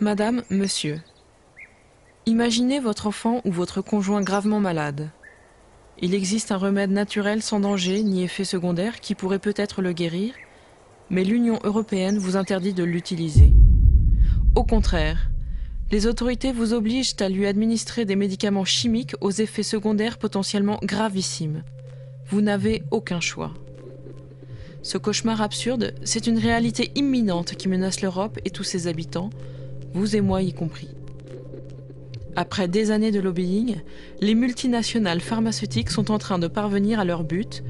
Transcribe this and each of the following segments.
Madame, monsieur. Imaginez votre enfant ou votre conjoint gravement malade. Il existe un remède naturel sans danger ni effet secondaire qui pourrait peut-être le guérir, mais l'Union européenne vous interdit de l'utiliser. Au contraire, les autorités vous obligent à lui administrer des médicaments chimiques aux effets secondaires potentiellement gravissimes. Vous n'avez aucun choix. Ce cauchemar absurde, c'est une réalité imminente qui menace l'Europe et tous ses habitants, vous et moi y compris. Après des années de lobbying, les multinationales pharmaceutiques sont en train de parvenir à leur but.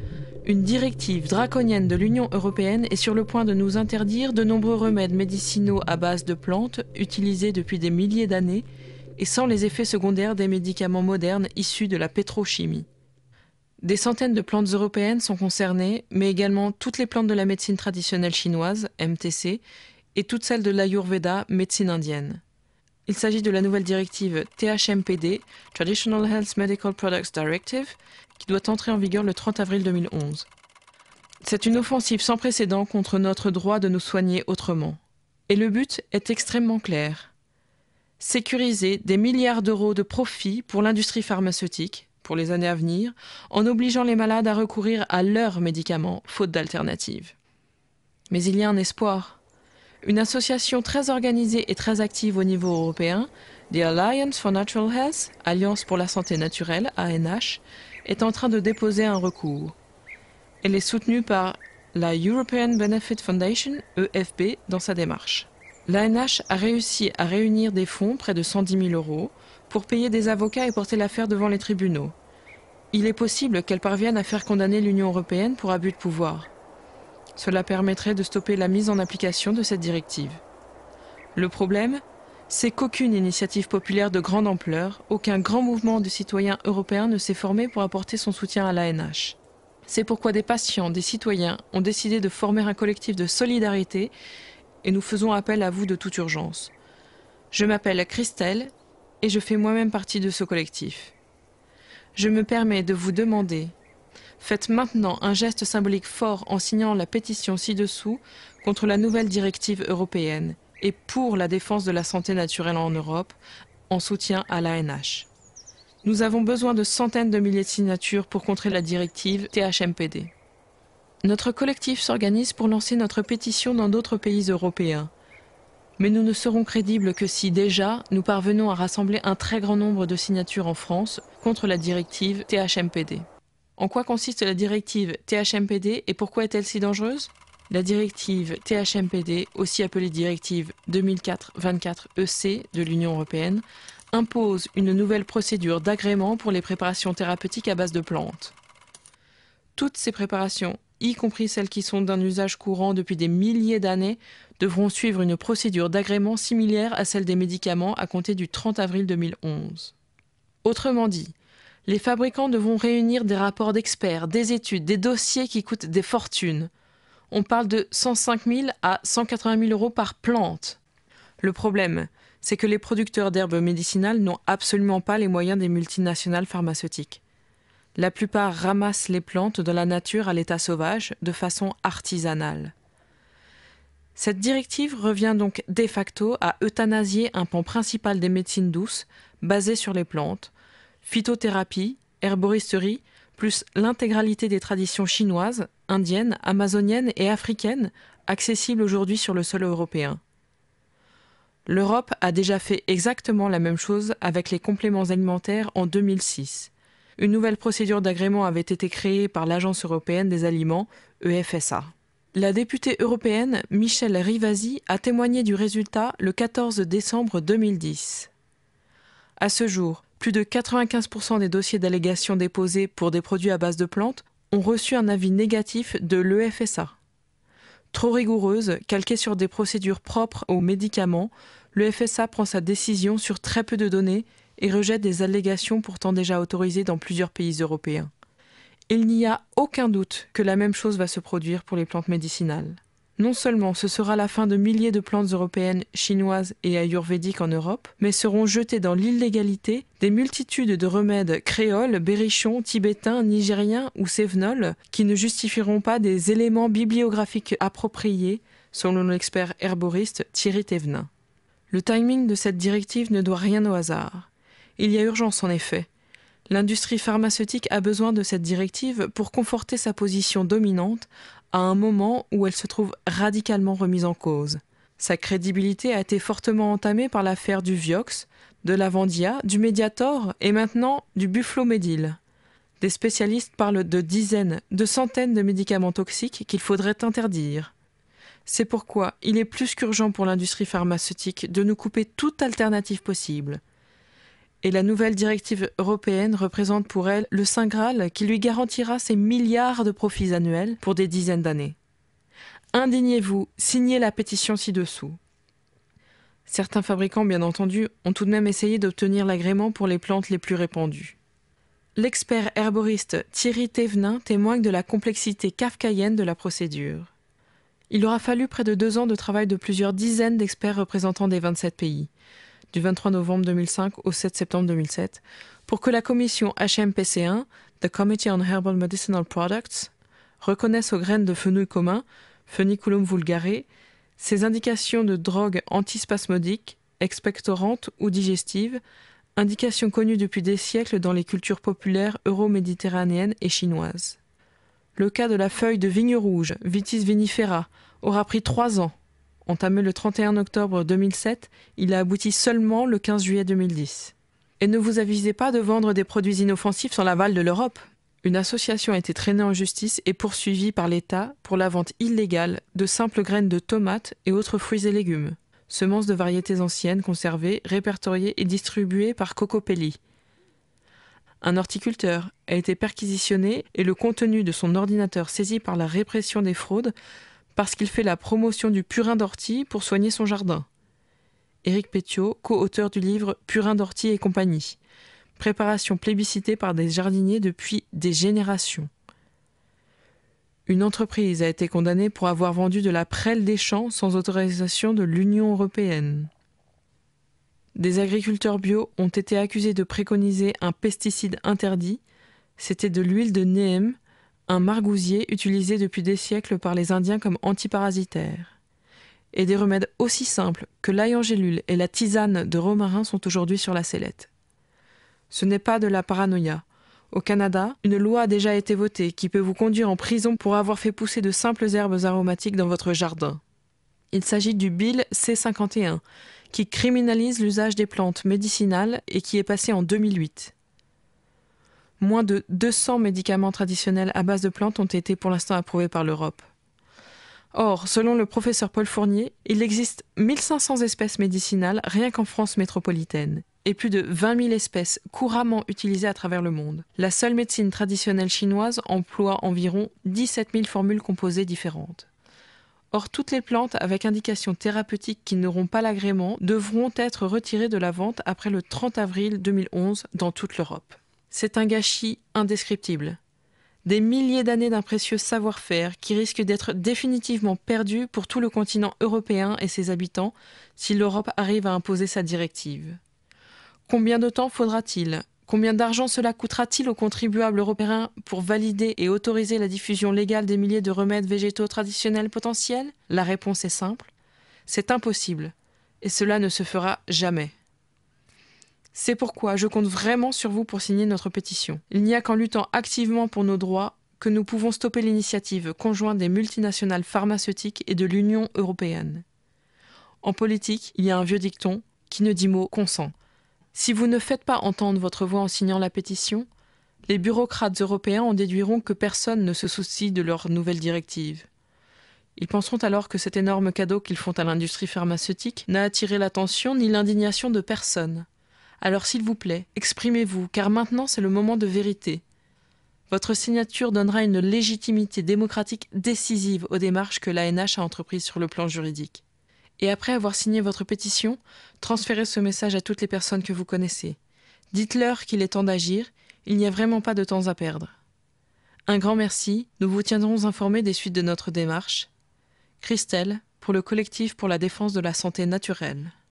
Une directive draconienne de l'Union européenne est sur le point de nous interdire de nombreux remèdes médicinaux à base de plantes utilisés depuis des milliers d'années et sans les effets secondaires des médicaments modernes issus de la pétrochimie. Des centaines de plantes européennes sont concernées, mais également toutes les plantes de la médecine traditionnelle chinoise, MTC, et toutes celles de l'Ayurveda, médecine indienne. Il s'agit de la nouvelle directive THMPD, Traditional Health Medical Products Directive, qui doit entrer en vigueur le 30 avril 2011. C'est une offensive sans précédent contre notre droit de nous soigner autrement. Et le but est extrêmement clair. Sécuriser des milliards d'euros de profits pour l'industrie pharmaceutique, pour les années à venir, en obligeant les malades à recourir à leurs médicaments, faute d'alternatives. Mais il y a un espoir une association très organisée et très active au niveau européen, The Alliance for Natural Health, Alliance pour la santé naturelle, ANH, est en train de déposer un recours. Elle est soutenue par la European Benefit Foundation, EFB, dans sa démarche. L'ANH a réussi à réunir des fonds, près de 110 000 euros, pour payer des avocats et porter l'affaire devant les tribunaux. Il est possible qu'elle parvienne à faire condamner l'Union européenne pour abus de pouvoir. Cela permettrait de stopper la mise en application de cette directive. Le problème, c'est qu'aucune initiative populaire de grande ampleur, aucun grand mouvement de citoyens européens ne s'est formé pour apporter son soutien à l'ANH. C'est pourquoi des patients, des citoyens ont décidé de former un collectif de solidarité et nous faisons appel à vous de toute urgence. Je m'appelle Christelle et je fais moi-même partie de ce collectif. Je me permets de vous demander Faites maintenant un geste symbolique fort en signant la pétition ci-dessous contre la nouvelle directive européenne et pour la défense de la santé naturelle en Europe en soutien à l'ANH. Nous avons besoin de centaines de milliers de signatures pour contrer la directive THMPD. Notre collectif s'organise pour lancer notre pétition dans d'autres pays européens. Mais nous ne serons crédibles que si déjà nous parvenons à rassembler un très grand nombre de signatures en France contre la directive THMPD. En quoi consiste la directive THMPD et pourquoi est-elle si dangereuse La directive THMPD, aussi appelée directive 2004-24-EC e de l'Union européenne, impose une nouvelle procédure d'agrément pour les préparations thérapeutiques à base de plantes. Toutes ces préparations, y compris celles qui sont d'un usage courant depuis des milliers d'années, devront suivre une procédure d'agrément similaire à celle des médicaments à compter du 30 avril 2011. Autrement dit, les fabricants devront réunir des rapports d'experts, des études, des dossiers qui coûtent des fortunes. On parle de 105 000 à 180 000 euros par plante. Le problème, c'est que les producteurs d'herbes médicinales n'ont absolument pas les moyens des multinationales pharmaceutiques. La plupart ramassent les plantes dans la nature à l'état sauvage, de façon artisanale. Cette directive revient donc de facto à euthanasier un pan principal des médecines douces, basées sur les plantes, phytothérapie, herboristerie, plus l'intégralité des traditions chinoises, indiennes, amazoniennes et africaines, accessibles aujourd'hui sur le sol européen. L'Europe a déjà fait exactement la même chose avec les compléments alimentaires en 2006. Une nouvelle procédure d'agrément avait été créée par l'Agence européenne des aliments, EFSA. La députée européenne Michèle Rivasi a témoigné du résultat le 14 décembre 2010. À ce jour, plus de 95% des dossiers d'allégations déposés pour des produits à base de plantes ont reçu un avis négatif de l'EFSA. Trop rigoureuse, calquée sur des procédures propres aux médicaments, l'EFSA prend sa décision sur très peu de données et rejette des allégations pourtant déjà autorisées dans plusieurs pays européens. Il n'y a aucun doute que la même chose va se produire pour les plantes médicinales. Non seulement ce sera la fin de milliers de plantes européennes, chinoises et ayurvédiques en Europe, mais seront jetées dans l'illégalité des multitudes de remèdes créoles, berrichons, tibétains, nigériens ou sévenoles qui ne justifieront pas des éléments bibliographiques appropriés, selon l'expert herboriste Thierry Thévenin. Le timing de cette directive ne doit rien au hasard. Il y a urgence en effet. L'industrie pharmaceutique a besoin de cette directive pour conforter sa position dominante à un moment où elle se trouve radicalement remise en cause. Sa crédibilité a été fortement entamée par l'affaire du Vioxx, de la Vendia, du Mediator et maintenant du Médil. Des spécialistes parlent de dizaines, de centaines de médicaments toxiques qu'il faudrait interdire. C'est pourquoi il est plus qu'urgent pour l'industrie pharmaceutique de nous couper toute alternative possible et la nouvelle directive européenne représente pour elle le Saint Graal qui lui garantira ses milliards de profits annuels pour des dizaines d'années. Indignez-vous, signez la pétition ci-dessous. Certains fabricants, bien entendu, ont tout de même essayé d'obtenir l'agrément pour les plantes les plus répandues. L'expert herboriste Thierry Thévenin témoigne de la complexité kafkaïenne de la procédure. Il aura fallu près de deux ans de travail de plusieurs dizaines d'experts représentant des 27 pays du 23 novembre 2005 au 7 septembre 2007 pour que la commission HMPC1, The Committee on Herbal Medicinal Products, reconnaisse aux graines de fenouil commun, feniculum vulgare, ses indications de drogue antispasmodique, expectorante ou digestive, indication connue depuis des siècles dans les cultures populaires euro-méditerranéennes et chinoises. Le cas de la feuille de vigne rouge, Vitis vinifera, aura pris trois ans Entamé le 31 octobre 2007, il a abouti seulement le 15 juillet 2010. Et ne vous avisez pas de vendre des produits inoffensifs sans l'aval de l'Europe. Une association a été traînée en justice et poursuivie par l'État pour la vente illégale de simples graines de tomates et autres fruits et légumes, semences de variétés anciennes conservées, répertoriées et distribuées par Cocopelli. Un horticulteur a été perquisitionné et le contenu de son ordinateur saisi par la répression des fraudes parce qu'il fait la promotion du purin d'ortie pour soigner son jardin. Éric Pétiot, co-auteur du livre Purin d'ortie et compagnie. Préparation plébiscitée par des jardiniers depuis des générations. Une entreprise a été condamnée pour avoir vendu de la prêle des champs sans autorisation de l'Union européenne. Des agriculteurs bio ont été accusés de préconiser un pesticide interdit. C'était de l'huile de néem, un margousier utilisé depuis des siècles par les Indiens comme antiparasitaire. Et des remèdes aussi simples que l'ail en gélule et la tisane de romarin sont aujourd'hui sur la sellette. Ce n'est pas de la paranoïa. Au Canada, une loi a déjà été votée qui peut vous conduire en prison pour avoir fait pousser de simples herbes aromatiques dans votre jardin. Il s'agit du Bill C-51, qui criminalise l'usage des plantes médicinales et qui est passé en 2008. Moins de 200 médicaments traditionnels à base de plantes ont été pour l'instant approuvés par l'Europe. Or, selon le professeur Paul Fournier, il existe 1500 espèces médicinales rien qu'en France métropolitaine et plus de 20 000 espèces couramment utilisées à travers le monde. La seule médecine traditionnelle chinoise emploie environ 17 000 formules composées différentes. Or, toutes les plantes avec indications thérapeutiques qui n'auront pas l'agrément devront être retirées de la vente après le 30 avril 2011 dans toute l'Europe. C'est un gâchis indescriptible. Des milliers d'années d'un précieux savoir-faire qui risque d'être définitivement perdu pour tout le continent européen et ses habitants si l'Europe arrive à imposer sa directive. Combien de temps faudra-t-il Combien d'argent cela coûtera-t-il aux contribuables européens pour valider et autoriser la diffusion légale des milliers de remèdes végétaux traditionnels potentiels La réponse est simple. C'est impossible. Et cela ne se fera jamais. C'est pourquoi je compte vraiment sur vous pour signer notre pétition. Il n'y a qu'en luttant activement pour nos droits que nous pouvons stopper l'initiative conjointe des multinationales pharmaceutiques et de l'Union européenne. En politique, il y a un vieux dicton qui ne dit mot consent. Si vous ne faites pas entendre votre voix en signant la pétition, les bureaucrates européens en déduiront que personne ne se soucie de leur nouvelle directive. Ils penseront alors que cet énorme cadeau qu'ils font à l'industrie pharmaceutique n'a attiré l'attention ni l'indignation de personne. Alors s'il vous plaît, exprimez-vous, car maintenant c'est le moment de vérité. Votre signature donnera une légitimité démocratique décisive aux démarches que l'ANH a entreprises sur le plan juridique. Et après avoir signé votre pétition, transférez ce message à toutes les personnes que vous connaissez. Dites-leur qu'il est temps d'agir, il n'y a vraiment pas de temps à perdre. Un grand merci, nous vous tiendrons informés des suites de notre démarche. Christelle, pour le collectif pour la défense de la santé naturelle.